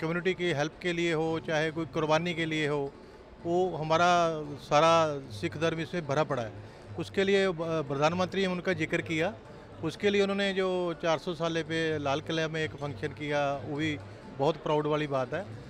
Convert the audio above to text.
community की help के लिए हो चाहे कोई कुर्बानी के लिए हो वो हमारा सारा सिख धर्म इसमें भरा पड़ा है उसके लिए प्रधानमंत्री ने उनका जिक्र किया उसके लिए उन्होंने जो 400 साले पे लाल किले में एक फंक्शन किया वो भी बहुत प्राउड वाली बात है